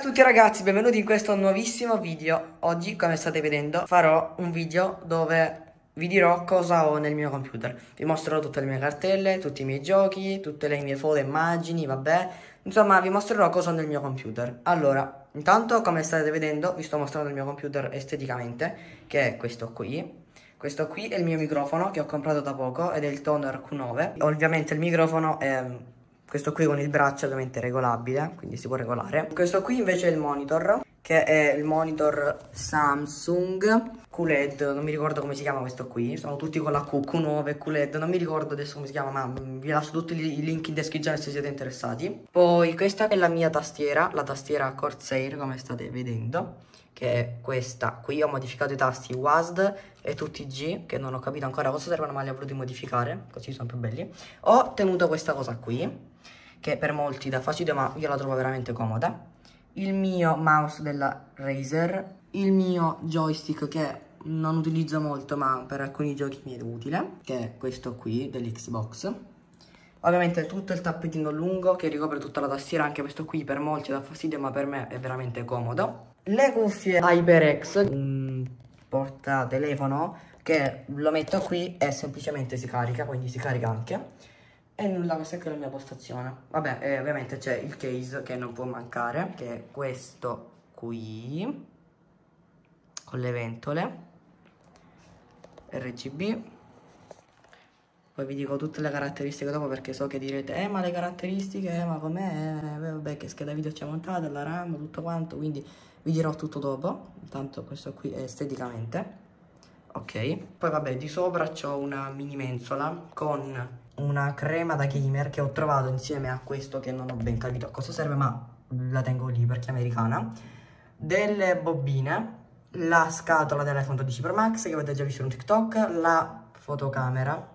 a tutti ragazzi, benvenuti in questo nuovissimo video Oggi, come state vedendo, farò un video dove vi dirò cosa ho nel mio computer Vi mostrerò tutte le mie cartelle, tutti i miei giochi, tutte le mie foto, immagini, vabbè Insomma, vi mostrerò cosa ho nel mio computer Allora, intanto, come state vedendo, vi sto mostrando il mio computer esteticamente Che è questo qui questo qui è il mio microfono che ho comprato da poco ed è il Toner Q9. Ovviamente il microfono è questo qui con il braccio ovviamente è regolabile, quindi si può regolare. Questo qui invece è il monitor, che è il monitor Samsung QLED, non mi ricordo come si chiama questo qui, sono tutti con la Q, Q9 QLED, non mi ricordo adesso come si chiama, ma vi lascio tutti i link in descrizione se siete interessati. Poi questa è la mia tastiera, la tastiera Corsair come state vedendo, che è questa. Qui ho modificato i tasti WASD e tutti G, che non ho capito ancora cosa servono, ma li ho voluti modificare, così sono più belli. Ho tenuto questa cosa qui, che per molti dà fastidio ma io la trovo veramente comoda, il mio mouse della Razer, il mio joystick che non utilizzo molto ma per alcuni giochi mi è utile, che è questo qui dell'Xbox. Ovviamente tutto il tappetino lungo che ricopre tutta la tastiera, anche questo qui per molti dà fastidio ma per me è veramente comodo. Le cuffie HyperX, un portatelefono che lo metto qui e semplicemente si carica, quindi si carica anche e nulla, questa è la mia postazione. Vabbè, eh, ovviamente c'è il case che non può mancare, che è questo qui, con le ventole, RGB. Poi vi dico tutte le caratteristiche dopo perché so che direte, eh ma le caratteristiche, eh, ma com'è, eh, vabbè che scheda video c'è montata, la RAM, tutto quanto, quindi vi dirò tutto dopo, intanto questo qui è esteticamente. Ok, poi vabbè di sopra c'ho una mini mensola con una crema da gamer che ho trovato insieme a questo che non ho ben capito a cosa serve ma la tengo lì perché è americana delle bobine la scatola dell'iPhone 12 Pro Max che avete già visto su TikTok la fotocamera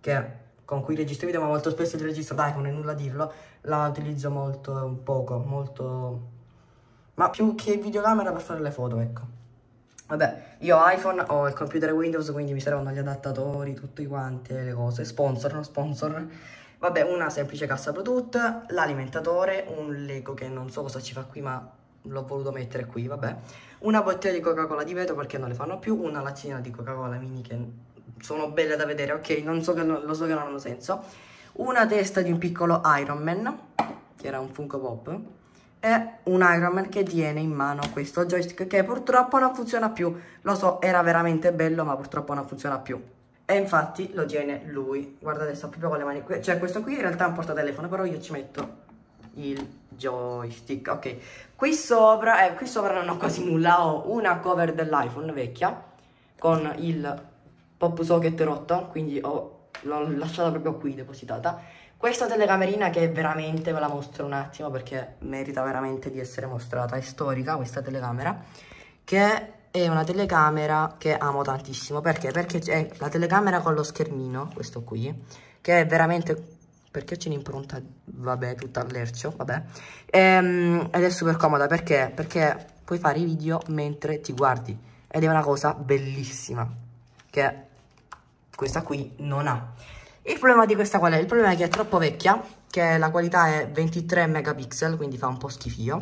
che con cui registro video ma molto spesso il registro dai non è nulla a dirlo la utilizzo molto poco molto ma più che videocamera per fare le foto ecco Vabbè, io iPhone ho il computer Windows, quindi mi servono gli adattatori, tutte quante le cose, sponsor, no sponsor. Vabbè, una semplice cassa Bluetooth, l'alimentatore, un Lego che non so cosa ci fa qui, ma l'ho voluto mettere qui, vabbè. Una bottiglia di Coca-Cola di vetro perché non le fanno più, una laccina di Coca-Cola mini che sono belle da vedere, ok, non so che, lo so che non hanno senso. Una testa di un piccolo Iron Man, che era un Funko Pop è un Man che tiene in mano questo joystick che purtroppo non funziona più. Lo so, era veramente bello, ma purtroppo non funziona più. E infatti lo tiene lui. Guarda adesso, proprio con le mani qui. Cioè, questo qui in realtà è un portatelefono, però io ci metto il joystick. Ok, qui sopra, eh, qui sopra non ho quasi nulla. Ho una cover dell'iPhone vecchia con il pop socket rotto, quindi l'ho lasciata proprio qui depositata questa telecamerina che veramente ve la mostro un attimo perché merita veramente di essere mostrata, è storica questa telecamera, che è una telecamera che amo tantissimo, perché? Perché è la telecamera con lo schermino, questo qui, che è veramente... Perché c'è un'impronta, vabbè, tutta all'ercio, vabbè. Ehm, ed è super comoda, perché? Perché puoi fare i video mentre ti guardi. Ed è una cosa bellissima, che questa qui non ha. Il problema di questa qual è? Il problema è che è troppo vecchia, che la qualità è 23 megapixel, quindi fa un po' schifio.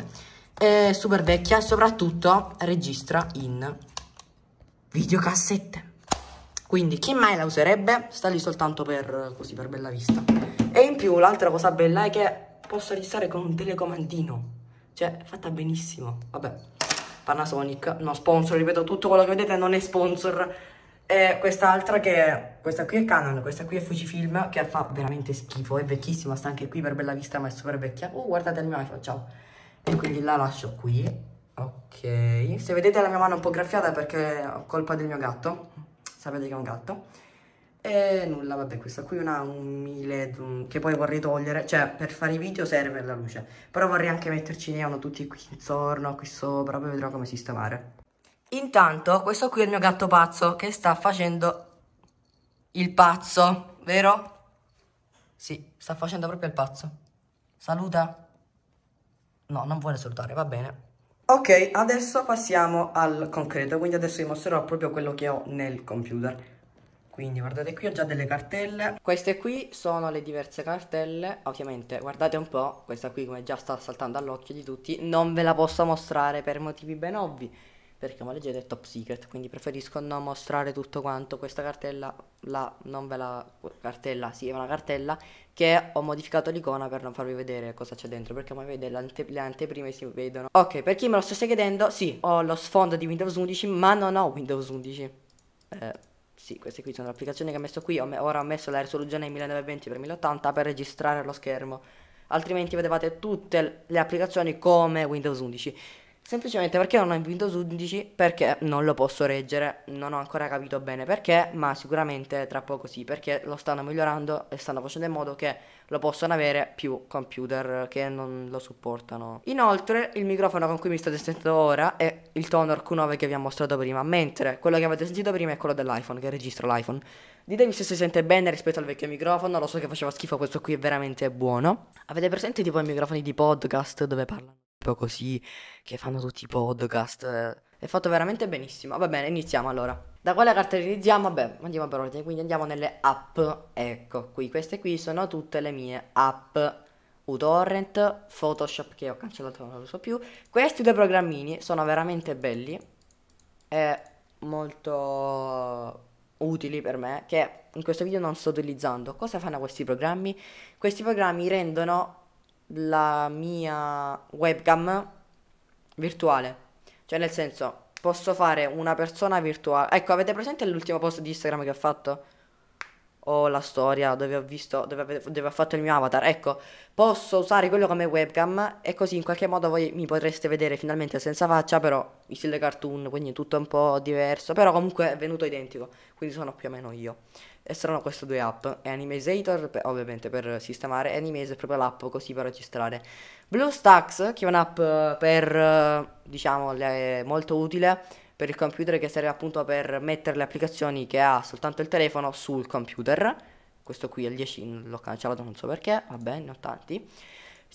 È super vecchia soprattutto registra in videocassette. Quindi chi mai la userebbe? Sta lì soltanto per, così, per bella vista. E in più l'altra cosa bella è che posso registrare con un telecomandino. Cioè, fatta benissimo. Vabbè, Panasonic, no sponsor, ripeto, tutto quello che vedete non è sponsor. E quest'altra che... è, Questa qui è Canon, questa qui è Fujifilm, che fa veramente schifo, è vecchissima, sta anche qui per bella vista, ma è super vecchia. Uh, guardate il mio iPhone, ciao. E quindi la lascio qui. Ok, se vedete la mia mano un po' graffiata perché è colpa del mio gatto, sapete che è un gatto. E nulla, vabbè, questa qui è una un 1000 che poi vorrei togliere, cioè per fare i video serve la luce, però vorrei anche metterci neon tutti qui intorno, qui sopra, poi vedrò come sistemare. Intanto, questo qui è il mio gatto pazzo che sta facendo il pazzo, vero? Sì, sta facendo proprio il pazzo. Saluta. No, non vuole salutare, va bene. Ok, adesso passiamo al concreto, quindi adesso vi mostrerò proprio quello che ho nel computer. Quindi guardate qui ho già delle cartelle. Queste qui sono le diverse cartelle, ovviamente guardate un po', questa qui come già sta saltando all'occhio di tutti, non ve la posso mostrare per motivi ben ovvi perché come legge è top secret, quindi preferisco non mostrare tutto quanto. Questa cartella, la, non ve la cartella, sì, è una cartella che ho modificato l'icona per non farvi vedere cosa c'è dentro, perché come vedete ante, le anteprime si vedono. Ok, per chi me lo stesse chiedendo, sì, ho lo sfondo di Windows 11, ma non ho Windows 11. Eh, sì, queste qui sono le applicazioni che ho messo qui, ho me ora ho messo la risoluzione 1920x1080 per registrare lo schermo, altrimenti vedevate tutte le applicazioni come Windows 11. Semplicemente perché non ho in Windows 11? Perché non lo posso reggere, non ho ancora capito bene perché, ma sicuramente tra poco sì, perché lo stanno migliorando e stanno facendo in modo che lo possano avere più computer che non lo supportano. Inoltre il microfono con cui mi state sentendo ora è il Tonor Q9 che vi ho mostrato prima, mentre quello che avete sentito prima è quello dell'iPhone, che registra l'iPhone. Ditemi se si sente bene rispetto al vecchio microfono, lo so che faceva schifo, questo qui è veramente buono. Avete presente tipo i microfoni di podcast dove parlano? rap così, che fanno tutti i podcast. È fatto veramente benissimo. Va bene, iniziamo allora. Da quale carta iniziamo? Vabbè, andiamo per ordine, quindi andiamo nelle app. Ecco, qui queste qui sono tutte le mie app. UTorrent, Photoshop che ho cancellato, non lo so più. Questi due programmini sono veramente belli e molto utili per me che in questo video non sto utilizzando. Cosa fanno questi programmi? Questi programmi rendono la mia webcam virtuale. Cioè, nel senso, posso fare una persona virtuale. Ecco, avete presente l'ultimo post di Instagram che ho fatto? O oh, la storia dove ho visto, dove, dove, ho fatto il mio avatar. Ecco, posso usare quello come webcam e così in qualche modo voi mi potreste vedere finalmente senza faccia, però in stile cartoon, quindi tutto un po' diverso, però comunque è venuto identico, quindi sono più o meno io. E saranno queste due app, e Animazator per, ovviamente per sistemare, e Animaze è proprio l'app così per registrare. BlueStacks, che è un'app per, diciamo, le, molto utile per il computer che serve appunto per mettere le applicazioni che ha soltanto il telefono sul computer. Questo qui è il 10, l'ho cancellato non so perché, vabbè, ne ho tanti.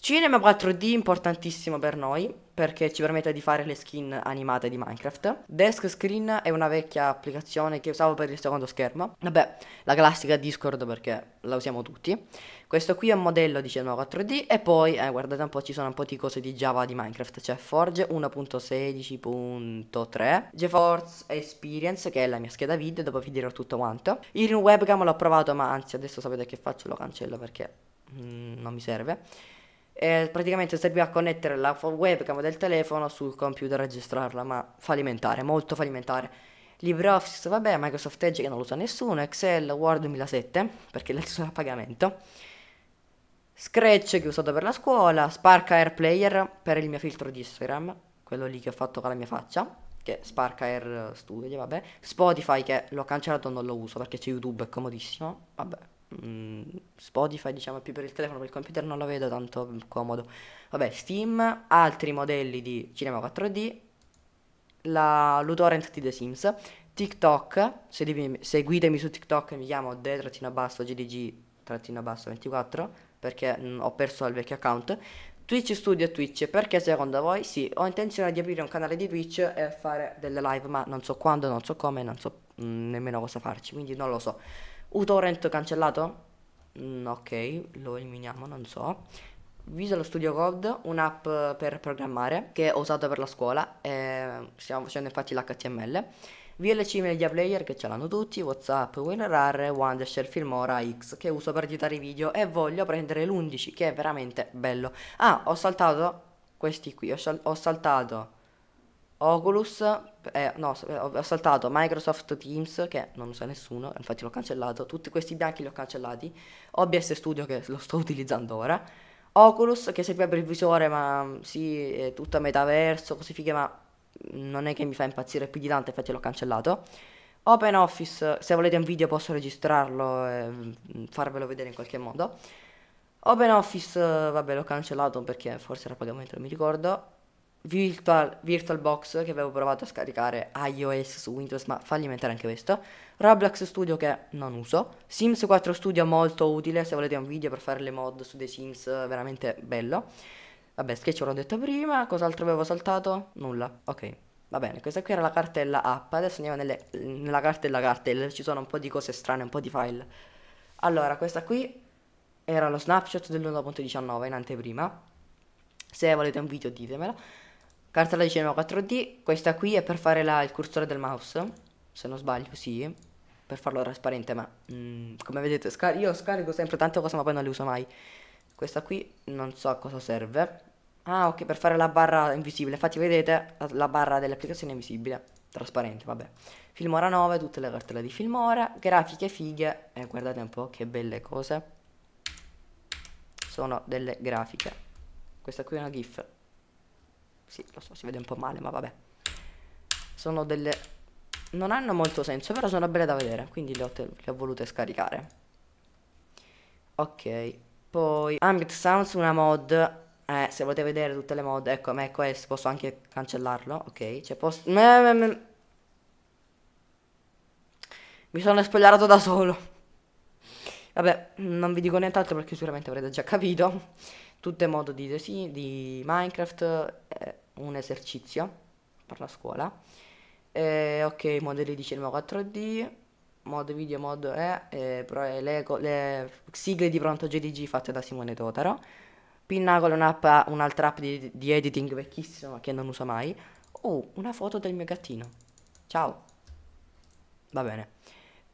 Cinema 4D importantissimo per noi perché ci permette di fare le skin animate di Minecraft. Desk Screen è una vecchia applicazione che usavo per il secondo schermo. Vabbè, la classica Discord perché la usiamo tutti. Questo qui è un modello di Cinema 4D e poi, eh, guardate un po', ci sono un po' di cose di Java di Minecraft. C'è Forge 1.16.3, GeForce Experience che è la mia scheda video, dopo vi dirò tutto quanto. Il webcam l'ho provato ma anzi adesso sapete che faccio, lo cancello perché mm, non mi serve. E praticamente serviva a connettere la webcam del telefono sul computer e registrarla, ma fallimentare, molto fallimentare. LibreOffice, vabbè, Microsoft Edge che non lo usa nessuno, Excel, Word 2007, perché le sono a pagamento. Scratch che ho usato per la scuola, Spark Air Player per il mio filtro di Instagram, quello lì che ho fatto con la mia faccia, che è Spark Air Studio, vabbè. Spotify che l'ho cancellato non lo uso perché c'è YouTube, è comodissimo, vabbè, Mm, Spotify diciamo più per il telefono, per il computer non lo vedo tanto comodo. Vabbè, Steam, altri modelli di Cinema 4D, la, l'utorrent di The Sims, TikTok, seguitemi, seguitemi su TikTok, mi chiamo de-gdg-24 perché mh, mm, ho perso il vecchio account. Twitch Studio e Twitch, perché secondo voi? Sì, ho intenzione di aprire un canale di Twitch e fare delle live, ma non so quando, non so come, non so mh, mm, nemmeno cosa farci, quindi non lo so uTorrent cancellato? Mm, ok, lo eliminiamo, non so. Visual Studio Code, un'app per programmare che ho usato per la scuola. stiamo facendo infatti l'HTML. VLC Media Player che ce l'hanno tutti, Whatsapp, WinRAR, Wondershare, Filmora X che uso per editare i video e voglio prendere l'11 che è veramente bello. Ah, ho saltato questi qui, ho, sal ho saltato Oculus, eh, no, eh, ho saltato Microsoft Teams, che non lo sa nessuno, infatti l'ho cancellato, tutti questi bianchi li ho cancellati, OBS Studio che lo sto utilizzando ora, Oculus che serve per il visore ma mm, sì, è tutta metaverso, così fighe ma mm, non è che mi fa impazzire più di tanto, infatti l'ho cancellato. Open Office, se volete un video posso registrarlo e mm, farvelo vedere in qualche modo. Open Office, vabbè l'ho cancellato perché forse era pagamento, non mi ricordo. Virtual, VirtualBox che avevo provato a scaricare iOS su Windows, ma fagli mettere anche questo. Roblox Studio che non uso. Sims 4 Studio molto utile se volete un video per fare le mod su dei Sims, veramente bello. Vabbè, sketch l'ho detto prima, cos'altro avevo saltato? Nulla, ok. Va bene, questa qui era la cartella app, adesso andiamo nelle, nella cartella cartella, ci sono un po' di cose strane, un po' di file. Allora, questa qui era lo snapshot dell'1.19 in anteprima. Se volete un video ditemelo cartella di Genova 4D, questa qui è per fare la, il cursore del mouse, se non sbaglio, sì, per farlo trasparente, ma mm, come vedete scar io scarico sempre tante cose ma poi non le uso mai. Questa qui non so a cosa serve. Ah, ok, per fare la barra invisibile, infatti vedete la, la barra dell'applicazione invisibile, trasparente, vabbè. Filmora 9, tutte le cartelle di Filmora, grafiche fighe, eh, guardate un po' che belle cose. Sono delle grafiche. Questa qui è una GIF sì, lo so, si vede un po' male, ma vabbè. Sono delle... Non hanno molto senso, però sono belle da vedere, quindi le ho, te... le ho volute scaricare. Ok, poi... Ambient Sounds, una mod... Eh, se volete vedere tutte le mod, ecco, ma è questo, posso anche cancellarlo, ok? C'è post... Mi sono spoilerato da solo. Vabbè, non vi dico nient'altro perché sicuramente avrete già capito. Tutte modi di, desi- di Minecraft, eh, un esercizio per la scuola. Eh, ok, modelli di cinema 4D, mod video, mod eh, eh pro, le, le, sigle di pronto JDG fatte da Simone Totaro. Pinnacolo un'app, un'altra app di, di editing vecchissima che non uso mai. Oh, una foto del mio gattino. Ciao. Va bene.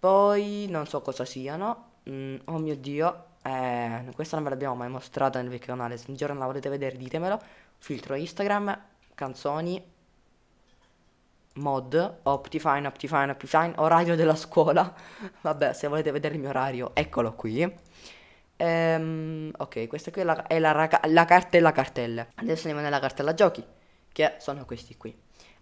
Poi non so cosa siano. Mm, oh mio dio, eh, questa non ve l'abbiamo mai mostrata nel vecchio canale, se un giorno la volete vedere ditemelo, filtro Instagram, canzoni, mod, Optifine, Optifine, Optifine, orario della scuola, vabbè se volete vedere il mio orario eccolo qui. Ehm, ok, questa qui è la, è la, la cartella cartelle. Adesso andiamo nella cartella giochi, che sono questi qui.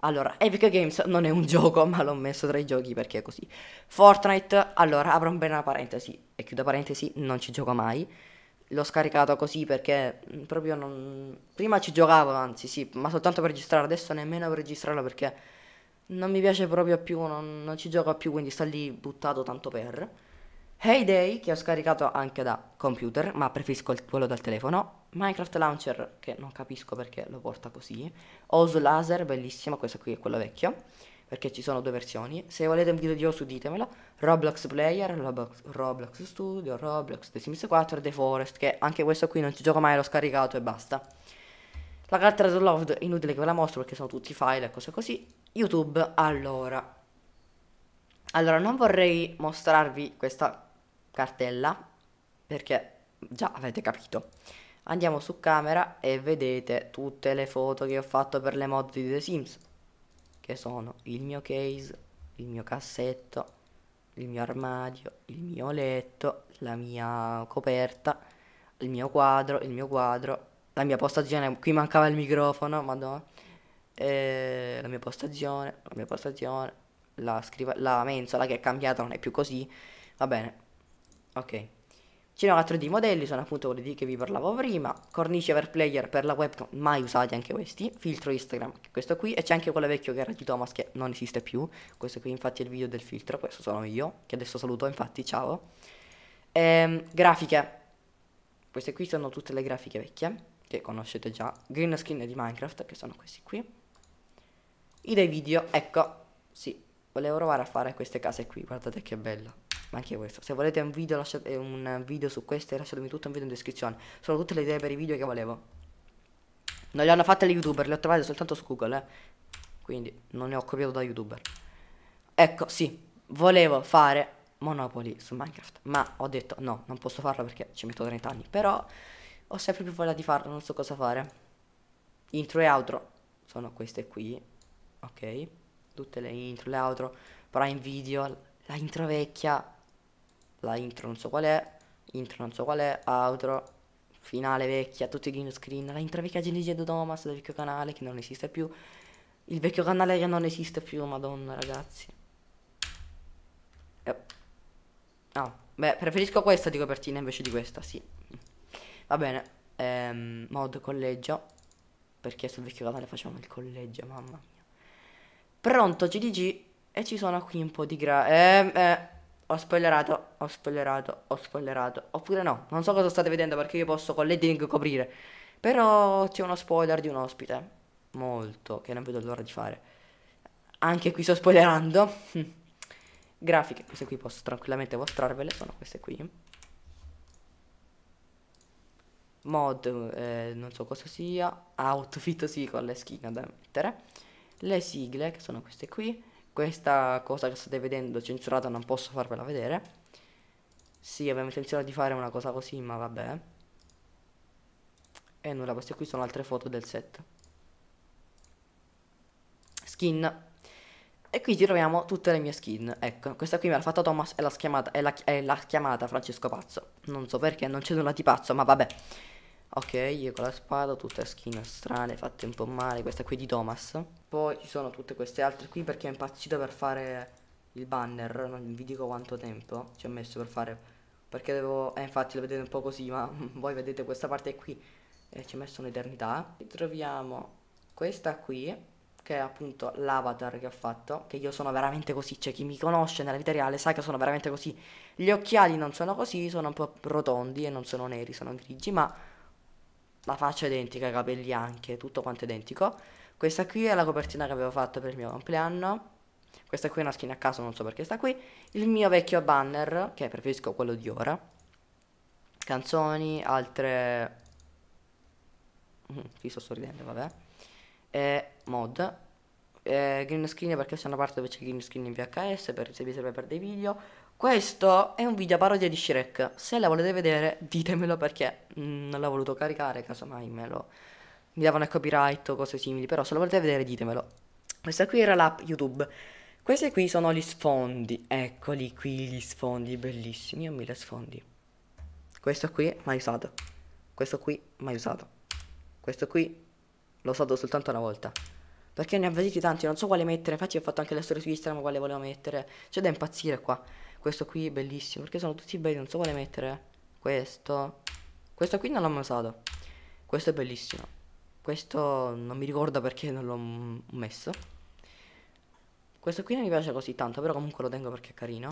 Allora, Epic Games non è un gioco, ma l'ho messo tra i giochi perché è così. Fortnite, allora, apro bene una parentesi e chiudo parentesi, non ci gioco mai. L'ho scaricato così perché mm, proprio non... Prima ci giocavo, anzi sì, ma soltanto per registrare, adesso nemmeno per registrarlo perché non mi piace proprio più, non, non ci gioco più, quindi sta lì buttato tanto per. Heyday, che ho scaricato anche da computer, ma preferisco quello dal telefono, Minecraft Launcher, che non capisco perché lo porta così. Oz Laser, bellissima, questa qui è quella vecchia, perché ci sono due versioni. Se volete un video di Osu ditemelo. Roblox Player, Roblox, Roblox Studio, Roblox The Sims 4 The Forest, che anche questo qui non ci gioco mai, l'ho scaricato e basta. La carta Resolved, inutile che ve la mostro perché sono tutti file e cose così. YouTube, allora. Allora, non vorrei mostrarvi questa cartella, perché già avete capito andiamo su camera e vedete tutte le foto che ho fatto per le mod di The Sims che sono il mio case, il mio cassetto, il mio armadio, il mio letto, la mia coperta, il mio quadro, il mio quadro, la mia postazione, qui mancava il microfono, madonna, e la mia postazione, la mia postazione, la, scriva- la mensola che è cambiata, non è più così, va bene, ok. Cinema 3D modelli sono appunto quelli di che vi parlavo prima, cornici per player per la webcam, mai usati anche questi, filtro Instagram, questo qui, e c'è anche quello vecchio che era di Thomas che non esiste più, questo qui infatti è il video del filtro, questo sono io, che adesso saluto infatti, ciao. Ehm, grafiche, queste qui sono tutte le grafiche vecchie, che conoscete già, green screen di Minecraft, che sono questi qui. I dei video, ecco, sì, volevo provare a fare queste case qui, guardate che bella ma anche questo se volete un video, lasciate, eh, un video su queste lasciatemi tutto un video in descrizione sono tutte le idee per i video che volevo non le hanno fatte le youtuber le ho trovate soltanto su google eh. quindi non ne ho copiato da youtuber ecco sì volevo fare Monopoli su Minecraft ma ho detto no non posso farlo perché ci metto 30 anni però ho sempre più voglia di farlo non so cosa fare intro e outro sono queste qui ok tutte le intro le outro però in video la intro vecchia la intro non so qual è, intro non so qual è, outro, finale vecchia, tutti green screen, la intro vecchia Genigedo Thomas del vecchio canale che non esiste più, il vecchio canale che non esiste più, madonna ragazzi. Eh. Ah, beh, preferisco questa di copertina invece di questa, sì. Va bene, ehm, mod collegio, perché sul vecchio canale facciamo il collegio, mamma mia. Pronto, GDG, e ci sono qui un po' di gra... Ehm, eh, eh ho spoilerato, ho spoilerato, ho spoilerato. Oppure no, non so cosa state vedendo perché io posso con l'editing coprire. Però c'è uno spoiler di un ospite. Molto, che non vedo l'ora di fare. Anche qui sto spoilerando. Grafiche, queste qui posso tranquillamente mostrarvele, sono queste qui. Mod, eh, non so cosa sia. Outfit sì, con le skin da mettere. Le sigle, che sono queste qui questa cosa che state vedendo censurata non posso farvela vedere sì avevo intenzione di fare una cosa così ma vabbè e nulla queste qui sono altre foto del set skin e qui ci troviamo tutte le mie skin ecco questa qui me l'ha fatta Thomas e l'ha schiamata, chiamata Francesco Pazzo non so perché non c'è nulla di pazzo ma vabbè Ok, io con la spada, tutte schine strane, fatte un po' male, questa qui di Thomas. Poi ci sono tutte queste altre qui perché è impazzito per fare il banner, non vi dico quanto tempo ci ho messo per fare, perché devo, eh infatti lo vedete un po' così, ma voi vedete questa parte qui, E eh, ci ho messo un'eternità. Troviamo questa qui, che è appunto l'avatar che ho fatto, che io sono veramente così, cioè chi mi conosce nella vita reale sa che sono veramente così. Gli occhiali non sono così, sono un po' rotondi e non sono neri, sono grigi, ma la faccia identica, i capelli anche, tutto quanto identico. Questa qui è la copertina che avevo fatto per il mio compleanno. Questa qui è una skin a caso, non so perché sta qui. Il mio vecchio banner, che preferisco quello di ora. Canzoni, altre... Mm, sto sorridendo, vabbè. E mod. E green screen perché c'è una parte dove c'è green screen in VHS per, se vi serve per dei video questo è un video parodia di Shrek. Se la volete vedere, ditemelo perché mm, non l'ho voluto caricare, casomai me lo... mi davano il copyright o cose simili, però se la volete vedere ditemelo. Questa qui era l'app YouTube. Questi qui sono gli sfondi. Eccoli qui gli sfondi, bellissimi, ho mille sfondi. Questo qui mai usato. Questo qui mai usato. Questo qui l'ho usato soltanto una volta. Perché ne ho visti tanti, non so quale mettere, infatti ho fatto anche la storia su Instagram quale volevo mettere. C'è da impazzire qua. Questo qui è bellissimo, perché sono tutti belli, non so quale mettere. Questo. Questo qui non l'ho mai usato. Questo è bellissimo. Questo non mi ricordo perché non l'ho messo. Questo qui non mi piace così tanto, però comunque lo tengo perché è carino.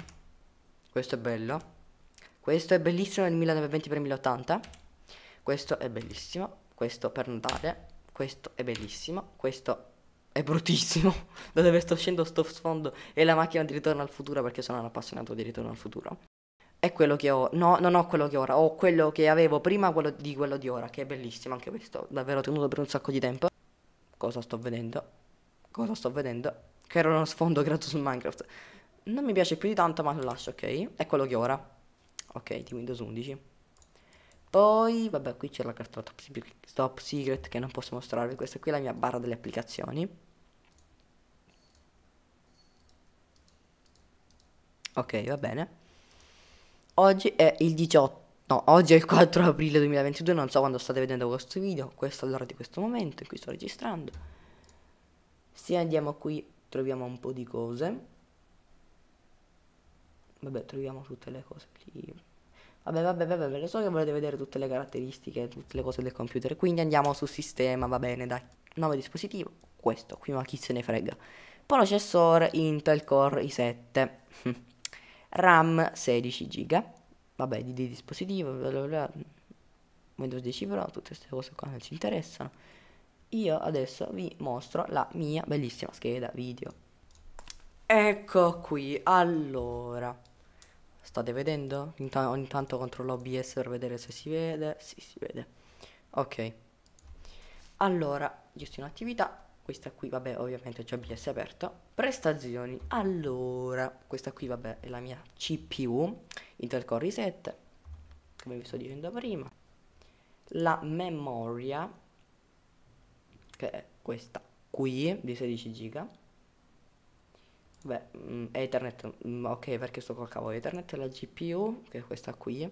Questo è bello. Questo è bellissimo nel 1920x1080. Questo è bellissimo. Questo per Natale. Questo è bellissimo. Questo è bruttissimo da dove sto uscendo sto sfondo e la macchina di ritorno al futuro perché sono un appassionato di ritorno al futuro è quello che ho no non ho quello che ho ora ho quello che avevo prima quello di quello di ora che è bellissimo anche questo davvero tenuto per un sacco di tempo cosa sto vedendo cosa sto vedendo che era uno sfondo creato su Minecraft non mi piace più di tanto ma lo lascio ok è quello che ho ora ok di Windows 11 poi, vabbè, qui c'è la carta top, top secret che non posso mostrarvi, questa qui è la mia barra delle applicazioni. Ok, va bene. Oggi è il 18, no, oggi è il 4 aprile 2022, non so quando state vedendo questo video, questo l'ora di questo momento in cui sto registrando. Se andiamo qui troviamo un po' di cose. Vabbè, troviamo tutte le cose qui. Vabbè, vabbè, vabbè, lo so che volete vedere tutte le caratteristiche, tutte le cose del computer. Quindi andiamo su sistema, va bene, dai. Nuovo dispositivo, questo qui, ma chi se ne frega. Processore Intel Core i7. RAM 16 GB. Vabbè, di, di dispositivo, Windows 10 Pro, tutte queste cose qua non ci interessano. Io adesso vi mostro la mia bellissima scheda video. Ecco qui, allora... State vedendo? Inta ogni tanto controllo OBS per vedere se si vede. Sì, si vede. Ok. Allora, gestione attività. Questa qui, vabbè, ovviamente c'è OBS aperto. Prestazioni. Allora, questa qui, vabbè, è la mia CPU. Intel Core i7. Come vi sto dicendo prima. La memoria. Che è questa qui, di 16 giga Beh, mm, Ethernet, mm, ok perché sto col cavo Ethernet la GPU, che è questa qui,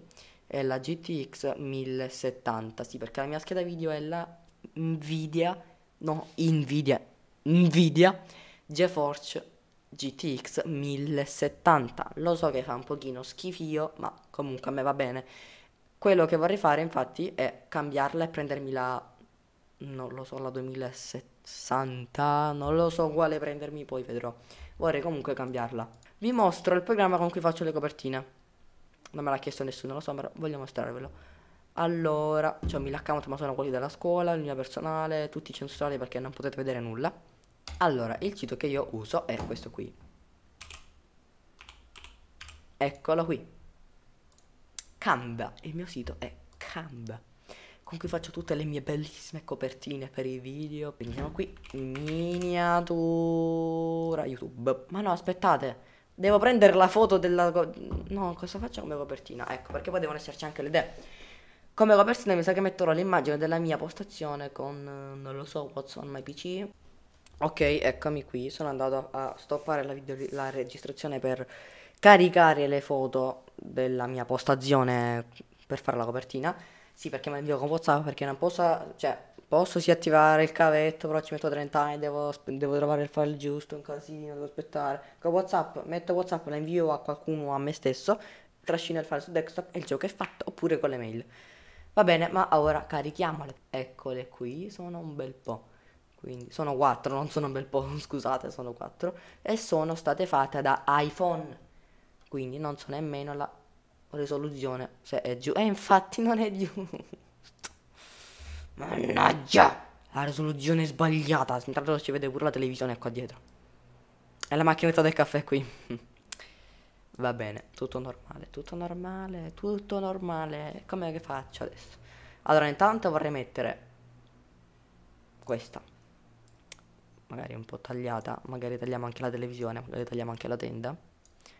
è la GTX 1070, sì perché la mia scheda video è la Nvidia, no, Nvidia, Nvidia GeForce GTX 1070. Lo so che fa un pochino schifio, ma comunque a me va bene. Quello che vorrei fare infatti è cambiarla e prendermi la... non lo so, la 2060, non lo so quale prendermi, poi vedrò vorrei comunque cambiarla. Vi mostro il programma con cui faccio le copertine. Non me l'ha chiesto nessuno, lo so, ma voglio mostrarvelo. Allora, ho cioè, mille account ma sono quelli della scuola, il mio personale, tutti censurati perché non potete vedere nulla. Allora, il sito che io uso è questo qui. Eccolo qui. Canva, il mio sito è Canva con cui faccio tutte le mie bellissime copertine per i video. Vediamo qui, miniatura YouTube. Ma no, aspettate, devo prendere la foto della... No, cosa faccio come copertina? Ecco, perché poi devono esserci anche le idee. Come copertina mi sa che metterò l'immagine della mia postazione con, non lo so, what's on my PC. Ok, eccomi qui, sono andato a stoppare la, video, la registrazione per caricare le foto della mia postazione per fare la copertina sì, perché mi invio con WhatsApp, perché non posso, cioè, posso sì attivare il cavetto, però ci metto 30 anni, devo, devo trovare il file giusto, un casino, devo aspettare. Con WhatsApp, metto WhatsApp, la invio a qualcuno, a me stesso, trascino il file su desktop e il gioco è fatto, oppure con le mail. Va bene, ma ora carichiamole. Eccole qui, sono un bel po'. Quindi sono 4, non sono un bel po', scusate, sono 4. E sono state fatte da iPhone. Quindi non so nemmeno la risoluzione se è giù. E eh, infatti non è giù Mannaggia! La risoluzione è sbagliata. Intanto ci vede pure la televisione qua dietro. E la macchinetta del caffè qui. Va bene, tutto normale, tutto normale, tutto normale. Come che faccio adesso? Allora, intanto vorrei mettere questa. Magari un po' tagliata, magari tagliamo anche la televisione, magari tagliamo anche la tenda.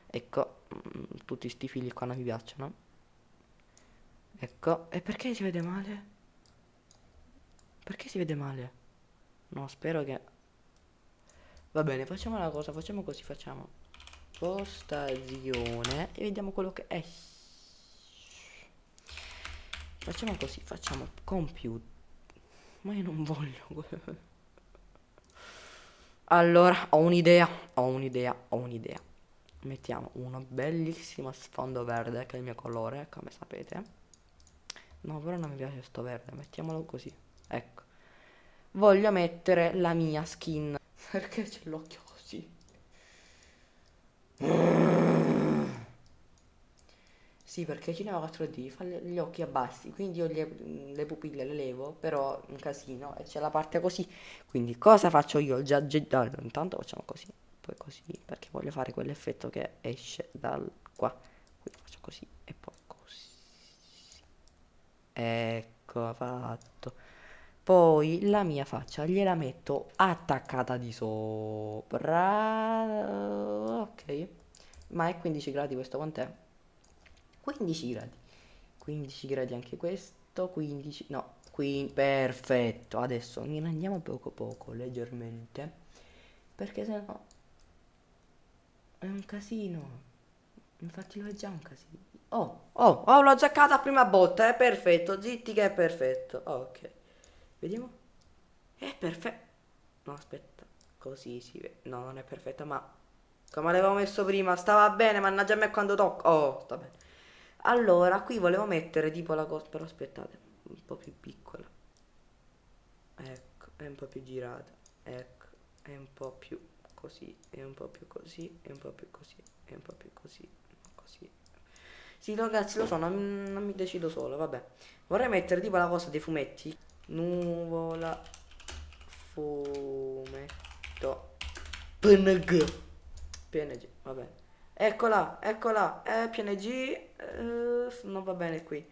Ecco, Mm, tutti sti figli qua non mi piacciono ecco e perché si vede male? perché si vede male? no spero che va bene facciamo una cosa facciamo così facciamo postazione e vediamo quello che è Facciamo così, facciamo computer. Ma io non voglio. allora, ho un'idea, ho un'idea, ho un'idea mettiamo una bellissima sfondo verde che è il mio colore come sapete no però non mi piace questo verde mettiamolo così ecco voglio mettere la mia skin perché c'è l'occhio così sì perché Cinema 4D fa gli occhi abbassi quindi io le, le pupille le levo però un casino e c'è la parte così quindi cosa faccio io già, già intanto facciamo così due così perché voglio fare quell'effetto che esce dal qua quindi faccio così e poi così ecco fatto poi la mia faccia gliela metto attaccata di sopra ok ma è 15 gradi questo quant'è? 15 gradi 15 gradi anche questo 15 no qui perfetto adesso ne andiamo poco poco leggermente perché sennò è un casino. Infatti lo è già un casino. Oh, oh, oh, l'ho giaccata a prima botta, è perfetto, zitti che è perfetto. Ok, vediamo. È perfetto. No, aspetta, così si vede. No, non è perfetta, ma come l'avevo messo prima, stava bene, mannaggia a me quando tocco. Oh, sta bene. Allora, qui volevo mettere tipo la cosa, però aspettate, un po' più piccola. Ecco, è un po' più girata. Ecco, è un po' più così e un po' più così e un po' più così e un po' più così così sì ragazzi lo so non, non mi decido solo vabbè vorrei mettere tipo la cosa dei fumetti nuvola fumetto png png vabbè eccola eccola è png eh, eh non va bene qui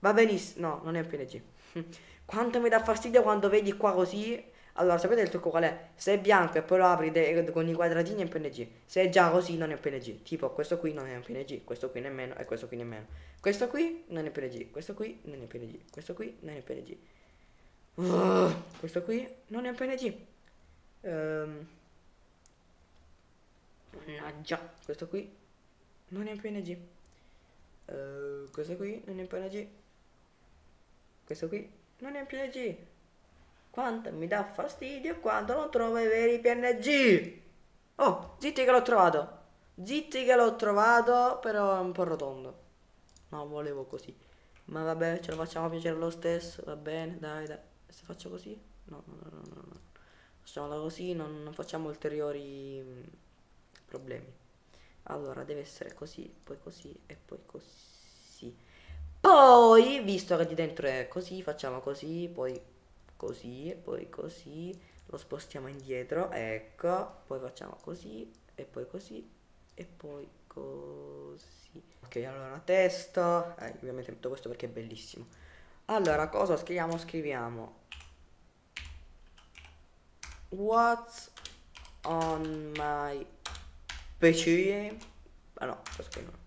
va benissimo no non è png quanto mi dà fastidio quando vedi qua così allora, sapete il trucco qual è? Se è bianco e poi lo apri con i quadratini è un PNG. Se è già così non è un PNG. Tipo questo qui non è un PNG, questo qui nemmeno e questo qui nemmeno. Questo qui non è PNG, questo qui non è PNG, questo qui non è PNG. Uh, questo qui non è un PNG. Um, questo qui non è un PNG. Uh, questo qui non è un PNG. Questo qui non è un PNG. Quanto mi dà fastidio quando non trovo i veri PNG. Oh, zitti che l'ho trovato. Zitti che l'ho trovato, però è un po' rotondo. Non volevo così. Ma vabbè, ce lo facciamo piacere lo stesso, va bene, dai, dai. Se faccio così? No, no, no, no, no. Facciamola così, non, non facciamo ulteriori mm, problemi. Allora, deve essere così, poi così e poi così. Poi, visto che di dentro è così, facciamo così, poi così, poi così, lo spostiamo indietro, ecco, poi facciamo così, e poi così, e poi così. Ok, allora testa, eh, ovviamente tutto questo perché è bellissimo. Allora, cosa scriviamo? Scriviamo What's on my PC? Ah no, questo qui no.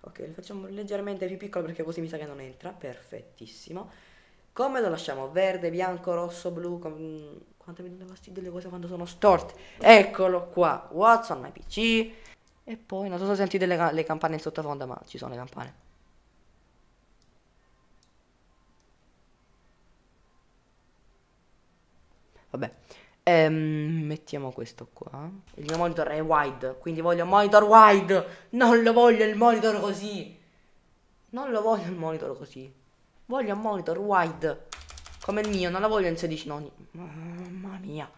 Ok, lo facciamo leggermente più piccolo perché così mi sa che non entra. Perfettissimo. Come lo lasciamo? Verde, bianco, rosso, blu? Com... Quanto mi danno fastidio le cose quando sono storte. Eccolo qua, Watson, my PC. E poi non so se sentite le, le campane in sottofondo, ma ci sono le campane. Vabbè. Ehm, mettiamo questo qua. Il mio monitor è wide, quindi voglio un monitor wide. Non lo voglio il monitor così. Non lo voglio il monitor così. Voglio un monitor wide come il mio, non la voglio in 16 noni. Mamma mia.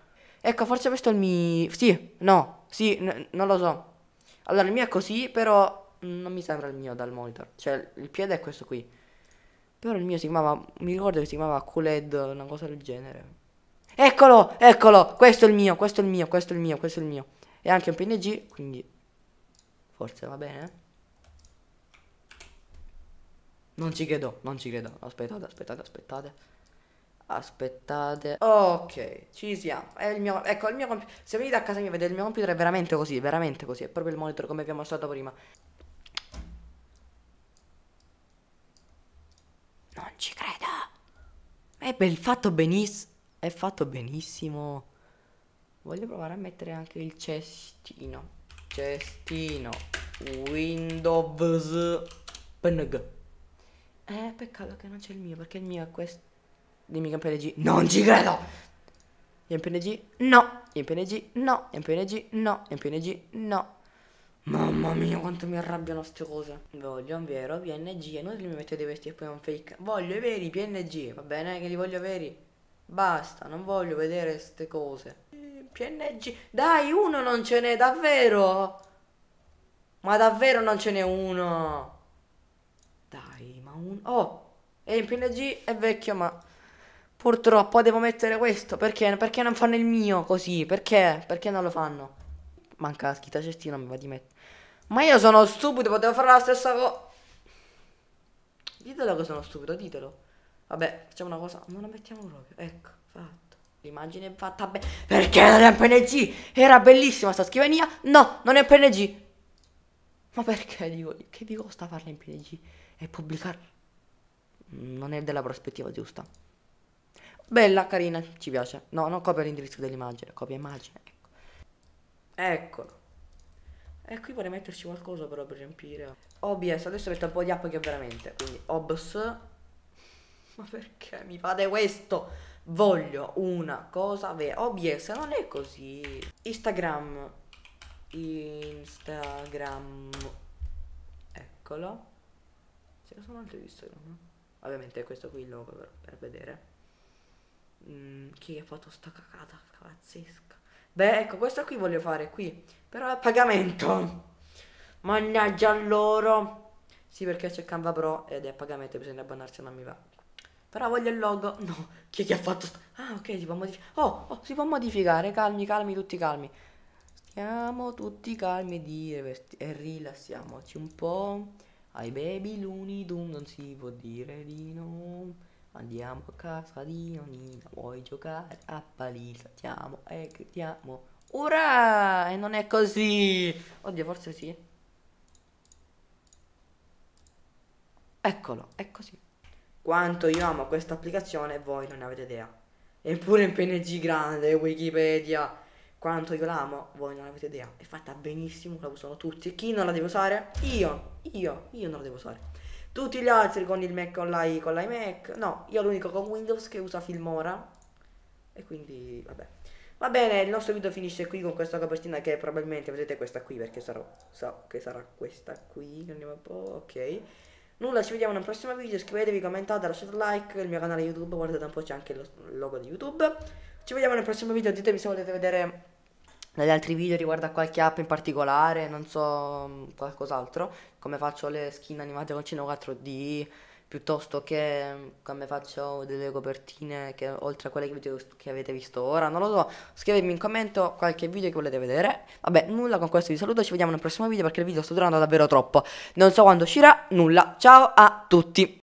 Ecco, forse questo è il mio... Sì, no, sì, non lo so. Allora, il mio è così, però non mi sembra il mio dal monitor. Cioè, il piede è questo qui. Però il mio si chiamava, mi ricordo che si chiamava QLED, una cosa del genere. Eccolo, eccolo, questo è il mio, questo è il mio, questo è il mio, questo è il mio. E anche un PNG, quindi forse va bene. Eh. Non ci credo, non ci credo. Aspettate, aspettate, aspettate. Aspettate. Ok, ci siamo. È il mio, ecco, il mio computer. Se venite a casa mia vedete il mio computer è veramente così, veramente così. È proprio il monitor come vi ho mostrato prima. Non ci credo. È ben fatto benissimo. È fatto benissimo. Voglio provare a mettere anche il cestino. Cestino. Windows. PNG. Eh, peccato che non c'è il mio, perché il mio è questo. Dimmi che PNG. Non ci credo! In PNG no, in PNG no, in PNG no, in PNG no. Mamma mia quanto mi arrabbiano queste cose Voglio un vero PNG E non mi mettete questi e poi un fake Voglio i veri PNG Va bene che li voglio veri Basta non voglio vedere queste cose PNG Dai uno non ce n'è davvero Ma davvero non ce n'è uno un... Oh, è in PNG, è vecchio, ma purtroppo devo mettere questo. Perché? Perché non fanno il mio così? Perché? Perché non lo fanno? Manca la scritta cestina, mi va di mettere. Ma io sono stupido, potevo fare la stessa cosa. Ditelo che sono stupido, ditelo. Vabbè, facciamo una cosa, non la mettiamo proprio. Ecco, fatto. L'immagine è fatta bene. Perché non è PNG? Era bellissima sta scrivania. No, non è PNG. Ma perché dico, che vi costa farla in PNG e pubblicarla? non è della prospettiva giusta. Bella, carina, ci piace. No, non copia l'indirizzo dell'immagine, copia immagine. Ecco. Eccolo. E qui vorrei metterci qualcosa però per riempire. OBS, adesso metto un po' di app che ho veramente. Quindi OBS. Ma perché mi fate questo? Voglio una cosa vera. OBS non è così. Instagram. Instagram. Eccolo. Ce ne sono altri di Instagram. Ovviamente questo qui il logo per, vedere. Mm, chi ha fatto sta cacata pazzesca. Beh, ecco, questo qui voglio fare qui. Però è pagamento. Mannaggia loro. Sì, perché c'è Canva Pro ed è a pagamento, bisogna abbonarsi, non mi va. Però voglio il logo. No, chi è che ha fatto sta... Ah, ok, si può modificare. Oh, oh, si può modificare. Calmi, calmi, tutti calmi. Stiamo tutti calmi di e rilassiamoci un po'. Ai baby lunidum non si può dire di no. Andiamo a casa di nonnina, vuoi giocare a palisa? amo e ti amo Ora! E non è così! Oddio, forse sì. Eccolo, è così. Quanto io amo questa applicazione voi non ne avete idea. Eppure in PNG grande, Wikipedia quanto io l'amo, voi non avete idea. È fatta benissimo, la usano tutti. Chi non la deve usare? Io, io, io non la devo usare. Tutti gli altri con il Mac, con, l'i, con l'iMac. No, io l'unico con Windows che usa Filmora. E quindi, vabbè. Va bene, il nostro video finisce qui con questa copertina che probabilmente vedrete questa qui perché sarò, so che sarà questa qui. Andiamo un po', ok. Nulla, ci vediamo nel prossimo video, iscrivetevi, commentate, lasciate like, il mio canale YouTube, guardate un po' c'è anche il logo di YouTube. Ci vediamo nel prossimo video, ditemi se volete vedere dagli altri video riguardo a qualche app in particolare, non so mm, qualcos'altro, come faccio le skin animate con Cino 4D, piuttosto che mm, come faccio delle copertine che oltre a quelle che, che avete visto ora, non lo so, scrivetemi in commento qualche video che volete vedere. Vabbè, nulla, con questo vi saluto, ci vediamo nel prossimo video perché il video sto durando davvero troppo. Non so quando uscirà, nulla. Ciao a tutti.